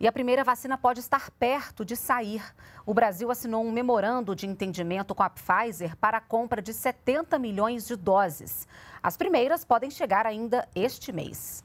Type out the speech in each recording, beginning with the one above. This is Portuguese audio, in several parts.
e a primeira vacina pode estar perto de sair. O Brasil assinou um memorando de entendimento com a Pfizer para a compra de 70 milhões de doses. As primeiras podem chegar ainda este mês.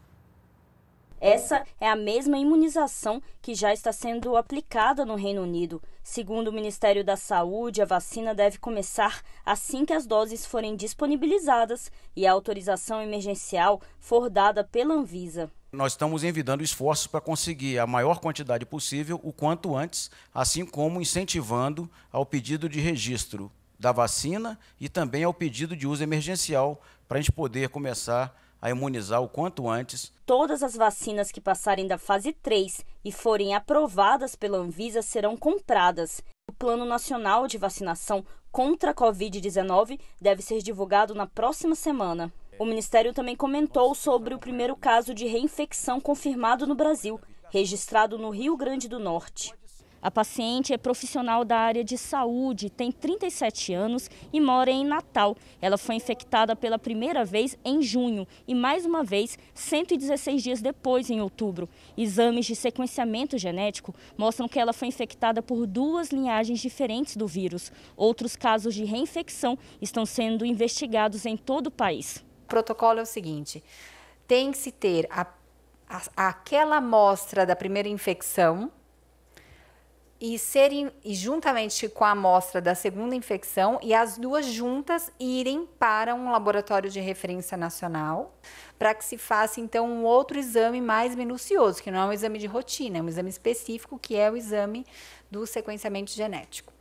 Essa é a mesma imunização que já está sendo aplicada no Reino Unido. Segundo o Ministério da Saúde, a vacina deve começar assim que as doses forem disponibilizadas e a autorização emergencial for dada pela Anvisa nós estamos envidando esforços para conseguir a maior quantidade possível, o quanto antes, assim como incentivando ao pedido de registro da vacina e também ao pedido de uso emergencial, para a gente poder começar a imunizar o quanto antes. Todas as vacinas que passarem da fase 3 e forem aprovadas pela Anvisa serão compradas. O Plano Nacional de Vacinação contra a Covid-19 deve ser divulgado na próxima semana. O ministério também comentou sobre o primeiro caso de reinfecção confirmado no Brasil, registrado no Rio Grande do Norte. A paciente é profissional da área de saúde, tem 37 anos e mora em Natal. Ela foi infectada pela primeira vez em junho e mais uma vez 116 dias depois, em outubro. Exames de sequenciamento genético mostram que ela foi infectada por duas linhagens diferentes do vírus. Outros casos de reinfecção estão sendo investigados em todo o país protocolo é o seguinte: tem que se ter a, a, aquela amostra da primeira infecção e serem e juntamente com a amostra da segunda infecção e as duas juntas irem para um laboratório de referência nacional para que se faça então um outro exame mais minucioso, que não é um exame de rotina, é um exame específico que é o exame do sequenciamento genético.